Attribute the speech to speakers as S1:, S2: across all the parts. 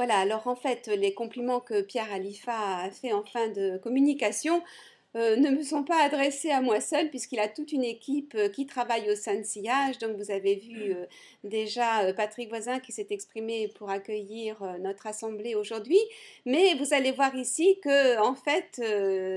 S1: Voilà, alors en fait, les compliments que Pierre Alifa a fait en fin de communication euh, ne me sont pas adressés à moi seule, puisqu'il a toute une équipe euh, qui travaille au sein de Sillage. Donc, vous avez vu euh, déjà Patrick Voisin qui s'est exprimé pour accueillir notre assemblée aujourd'hui. Mais vous allez voir ici que, en fait,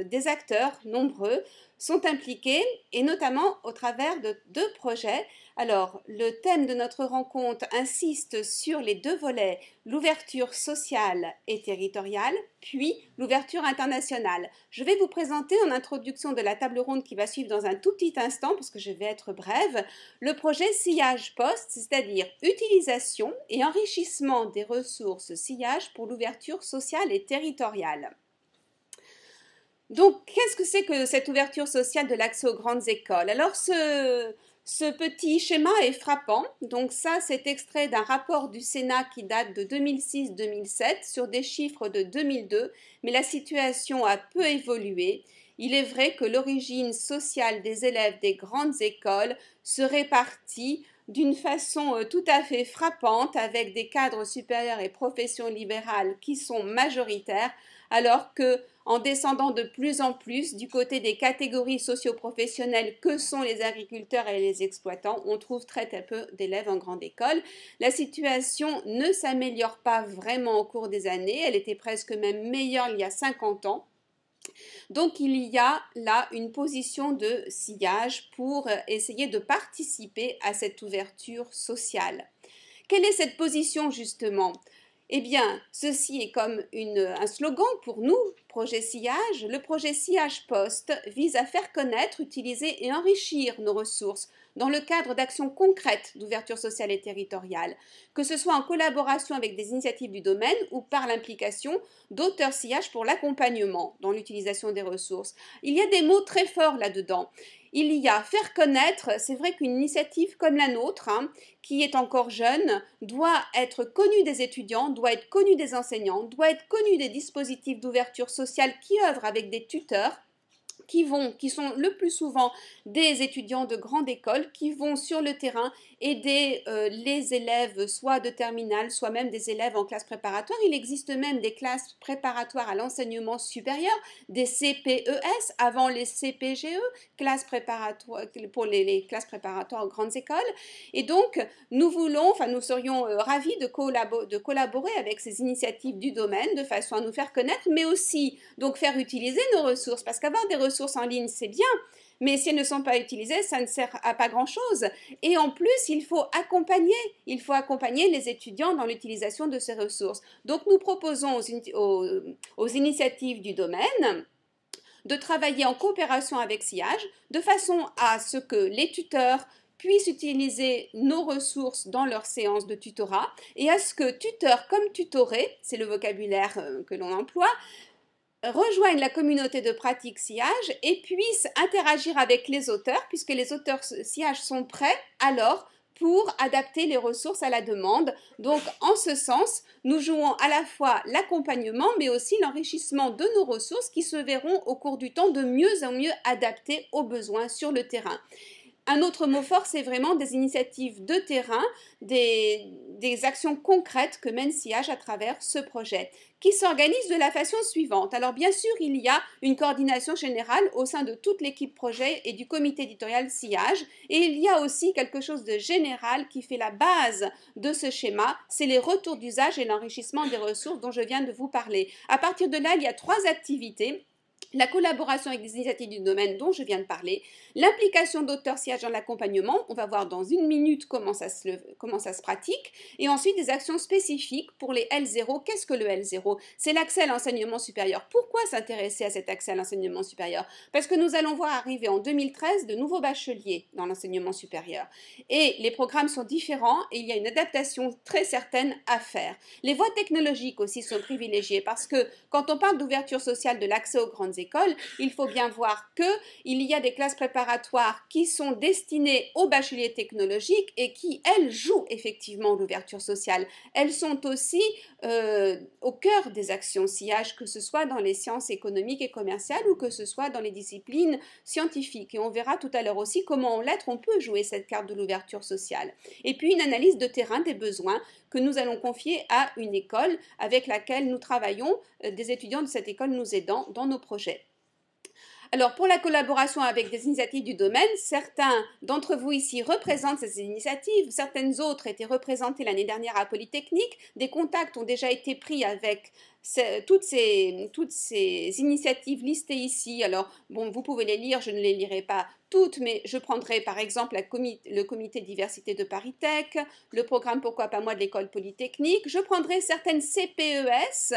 S1: des acteurs nombreux sont impliqués et notamment au travers de deux projets. Alors, le thème de notre rencontre insiste sur les deux volets, l'ouverture sociale et territoriale, puis l'ouverture internationale. Je vais vous présenter en introduction de la table ronde qui va suivre dans un tout petit instant, parce que je vais être brève, le projet Sillage Post, c'est-à-dire utilisation et enrichissement des ressources sillage pour l'ouverture sociale et territoriale. Donc, qu'est-ce que c'est que cette ouverture sociale de l'accès aux grandes écoles Alors, ce, ce petit schéma est frappant. Donc ça, c'est extrait d'un rapport du Sénat qui date de 2006-2007 sur des chiffres de 2002, mais la situation a peu évolué. Il est vrai que l'origine sociale des élèves des grandes écoles se répartit d'une façon euh, tout à fait frappante avec des cadres supérieurs et professions libérales qui sont majoritaires alors que en descendant de plus en plus du côté des catégories socioprofessionnelles que sont les agriculteurs et les exploitants, on trouve très, très peu d'élèves en grande école. La situation ne s'améliore pas vraiment au cours des années, elle était presque même meilleure il y a 50 ans. Donc il y a là une position de sillage pour euh, essayer de participer à cette ouverture sociale. Quelle est cette position justement eh bien, ceci est comme un slogan pour nous, projet sillage. Le projet sillage post vise à faire connaître, utiliser et enrichir nos ressources dans le cadre d'actions concrètes d'ouverture sociale et territoriale, que ce soit en collaboration avec des initiatives du domaine ou par l'implication d'auteurs sillage pour l'accompagnement dans l'utilisation des ressources. Il y a des mots très forts là-dedans il y a faire connaître, c'est vrai qu'une initiative comme la nôtre, hein, qui est encore jeune, doit être connue des étudiants, doit être connue des enseignants, doit être connue des dispositifs d'ouverture sociale qui œuvrent avec des tuteurs qui vont, qui sont le plus souvent des étudiants de grande école, qui vont sur le terrain aider euh, les élèves, soit de terminale, soit même des élèves en classe préparatoire. Il existe même des classes préparatoires à l'enseignement supérieur, des CPES avant les CPGE, classes préparatoires pour les, classes préparatoires aux grandes écoles. Et donc, nous voulons, enfin, nous serions euh, ravis de, de collaborer avec ces initiatives du domaine de façon à nous faire connaître, mais aussi donc faire utiliser nos ressources, parce qu'avoir des ressources en ligne, c'est bien, mais si elles ne sont pas utilisées, ça ne sert à pas grand-chose. Et en plus, il faut accompagner, les étudiants dans l'utilisation de ces ressources. Donc nous proposons aux, initiatives du domaine de travailler en coopération avec SIAGE de façon à ce que les tuteurs puissent utiliser nos ressources dans leurs séances de tutorat et à ce que tuteurs comme tutorés, c'est le vocabulaire euh, que l'on emploie, rejoignent la communauté de pratique sillage et puissent interagir avec les auteurs, puisque les auteurs sillage sont prêts alors pour adapter les ressources à la demande. Donc, en ce sens, nous jouons à la fois l'accompagnement, mais aussi l'enrichissement de nos ressources qui se verront au cours du temps de mieux en mieux adaptées aux besoins sur le terrain. Un autre mot fort, c'est vraiment des initiatives de terrain, des, actions concrètes que mène SIAGE à travers ce projet, qui s'organise de la façon suivante. Alors bien sûr, il y a une coordination générale au sein de toute l'équipe projet et du comité éditorial SIAGE, et il y a aussi quelque chose de général qui fait la base de ce schéma, c'est les retours d'usage et l'enrichissement des ressources dont je viens de vous parler. À partir de là, il y a trois activités la collaboration avec des initiatives du domaine dont je viens de parler, l'implication d'auteurs siège dans l'accompagnement, on va voir dans une minute comment ça, se, comment ça se pratique, et ensuite des actions spécifiques pour les L0. Qu'est-ce que le L0 C'est l'accès à l'enseignement supérieur. Pourquoi s'intéresser à cet accès à l'enseignement supérieur Parce que nous allons voir arriver en 2013 de nouveaux bacheliers dans l'enseignement supérieur. Et les programmes sont différents et il y a une adaptation très certaine à faire. Les voies technologiques aussi sont privilégiées parce que quand on parle d'ouverture sociale de l'accès aux grandes écoles, il faut bien voir que il y a des classes préparatoires qui sont destinées aux bacheliers technologiques et qui elles jouent effectivement l'ouverture sociale. Elles sont aussi euh, au cœur des actions sillage, que ce soit dans les sciences économiques et commerciales ou que ce soit dans les disciplines scientifiques. Et on verra tout à l'heure aussi comment en lettres on peut jouer cette carte de l'ouverture sociale. Et puis une analyse de terrain des besoins que nous allons confier à une école avec laquelle nous travaillons, euh, des étudiants de cette école nous aidant dans nos projets. Alors, pour la collaboration avec des initiatives du domaine, certains d'entre vous ici représentent ces initiatives, certaines autres étaient représentées l'année dernière à Polytechnique. Des contacts ont déjà été pris avec toutes ces, initiatives listées ici. Alors, bon, vous pouvez les lire, je ne les lirai pas toutes, mais je prendrai par exemple le comité diversité de Paris Tech, le programme Pourquoi pas moi de l'école polytechnique. Je prendrai certaines CPES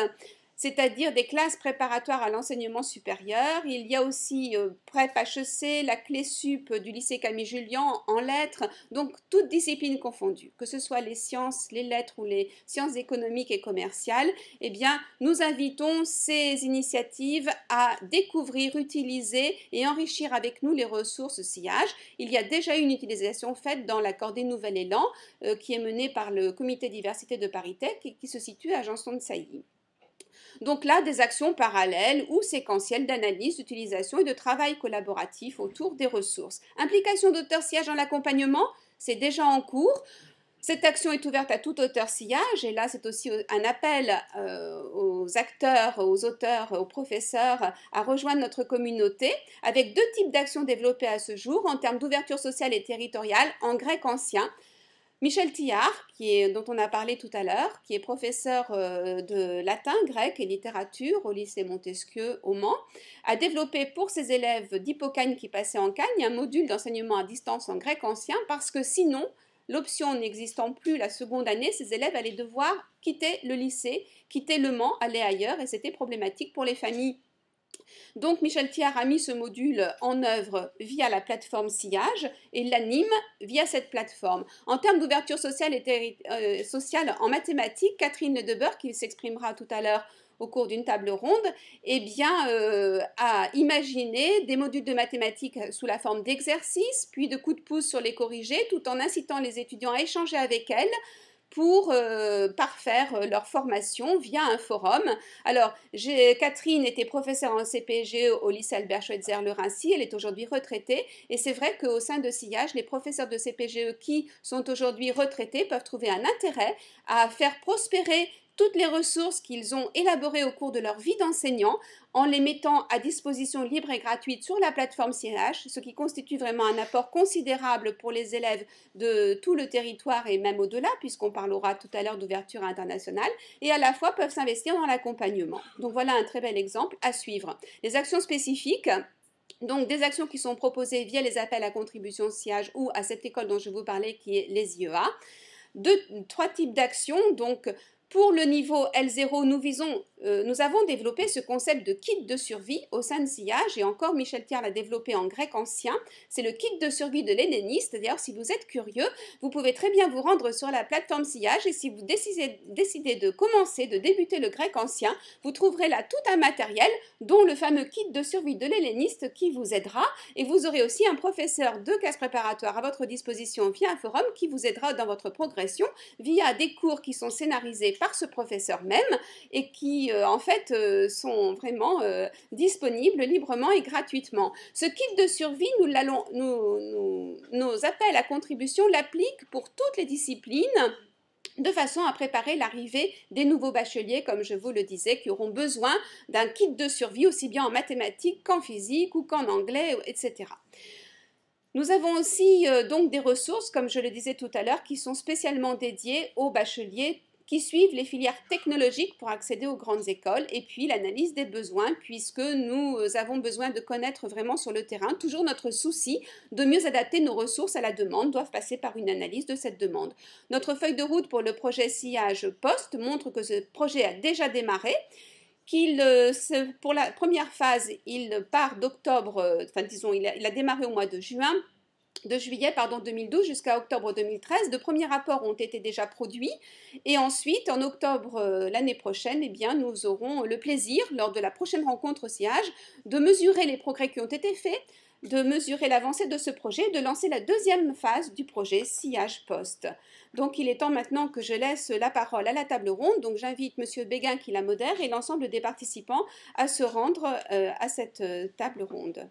S1: c'est-à-dire des classes préparatoires à l'enseignement supérieur. Il y a aussi euh, Prep HEC, la clé sup du lycée Camille Julien en lettres, donc toutes disciplines confondues, que ce soit les sciences, les lettres ou les sciences économiques et commerciales, eh bien, nous invitons ces initiatives à découvrir, utiliser et enrichir avec nous les ressources sillage. Il y a déjà une utilisation faite dans l'accord des Nouvel Élan euh, qui est menée par le comité diversité de parité et qui se situe à Janson de Sailly. Donc là, des actions parallèles ou séquentielles d'analyse, d'utilisation et de travail collaboratif autour des ressources. Implication dauteurs siège dans l'accompagnement, c'est déjà en cours. Cette action est ouverte à tout auteur sillage et là c'est aussi un appel euh, aux acteurs, aux auteurs, aux professeurs à rejoindre notre communauté avec deux types d'actions développées à ce jour en termes d'ouverture sociale et territoriale en grec ancien Michel Tillard, dont on a parlé tout à l'heure, qui est professeur euh, de latin, grec et littérature au lycée Montesquieu au Mans, a développé pour ses élèves d'Hippocagne qui passaient en Cagne un module d'enseignement à distance en grec ancien parce que sinon, l'option n'existant plus la seconde année, ses élèves allaient devoir quitter le lycée, quitter le Mans, aller ailleurs et c'était problématique pour les familles donc Michel Thiard a mis ce module en œuvre via la plateforme Sillage et l'anime via cette plateforme. En termes d'ouverture sociale, et euh, sociale en mathématiques, Catherine Debeur, qui s'exprimera tout à l'heure au cours d'une table ronde, eh bien, euh, des modules de mathématiques sous la forme d'exercices, puis de coups de pouce sur les corrigés, tout en incitant les étudiants à échanger avec elle pour euh, parfaire euh, leur formation via un forum. Alors, Catherine était professeure en CPGE au lycée Albert Schweitzer le Rincy, elle est aujourd'hui retraitée et c'est vrai qu'au sein de Sillage, les professeurs de CPGE qui sont aujourd'hui retraités peuvent trouver un intérêt à faire prospérer toutes les ressources qu'ils ont élaborées au cours de leur vie d'enseignant en les mettant à disposition libre et gratuite sur la plateforme CIH, ce qui constitue vraiment un apport considérable pour les élèves de tout le territoire et même au-delà, puisqu'on parlera tout à l'heure d'ouverture internationale, et à la fois peuvent s'investir dans l'accompagnement. Donc voilà un très bel exemple à suivre. Les actions spécifiques, donc, des actions qui sont proposées via les appels à contribution SIAGE ou à cette école dont je vous parlais qui est les IEA. Deux, trois types d'actions, donc pour le niveau L0, nous, visons, euh, nous avons développé ce concept de kit de survie au sein de sillage, et encore Michel Thiers l'a développé en grec ancien. C'est le kit de survie de l'héléniste. D'ailleurs, si vous êtes curieux, vous pouvez très bien vous rendre sur la plateforme sillage, et si vous décidez, de commencer, de débuter le grec ancien, vous trouverez là tout un matériel, dont le fameux kit de survie de l'héléniste qui vous aidera. Et vous aurez aussi un professeur de classe préparatoire à votre disposition via un forum qui vous aidera dans votre progression via des cours qui sont scénarisés ce professeur même et qui euh, en fait euh, sont vraiment euh, disponibles librement et gratuitement. Ce kit de survie, nous l'allons, nous, nos appels à contribution l'appliquent pour toutes les disciplines de façon à préparer l'arrivée des nouveaux bacheliers, comme je vous le disais, qui auront besoin d'un kit de survie aussi bien en mathématiques qu'en physique ou qu'en anglais, etc. Nous avons aussi donc des ressources, comme je le disais tout à l'heure, qui sont spécialement dédiées aux bacheliers qui suivent les filières technologiques pour accéder aux grandes écoles et puis l'analyse des besoins puisque nous euh, avons besoin de connaître vraiment sur le terrain toujours notre souci de mieux adapter nos ressources à la demande doivent passer par une analyse de cette demande. Notre feuille de route pour le projet sillage post montre que ce projet a déjà démarré qu'il, euh, pour la première phase, il part d'octobre, euh, enfin disons, il a, il a démarré au mois de juin, de juillet pardon, 2012 jusqu'à octobre 2013. De premiers rapports ont été déjà produits. Et ensuite, en octobre euh, l'année prochaine, eh bien, nous aurons le plaisir, lors de la prochaine rencontre au sillage, de mesurer les progrès qui ont été faits, de mesurer l'avancée de ce projet, de lancer la deuxième phase du projet Sillage post. Donc il est temps maintenant que je laisse la parole à la table ronde. Donc j'invite Monsieur Béguin qui la modère et l'ensemble des participants à se rendre euh, à cette euh, table ronde.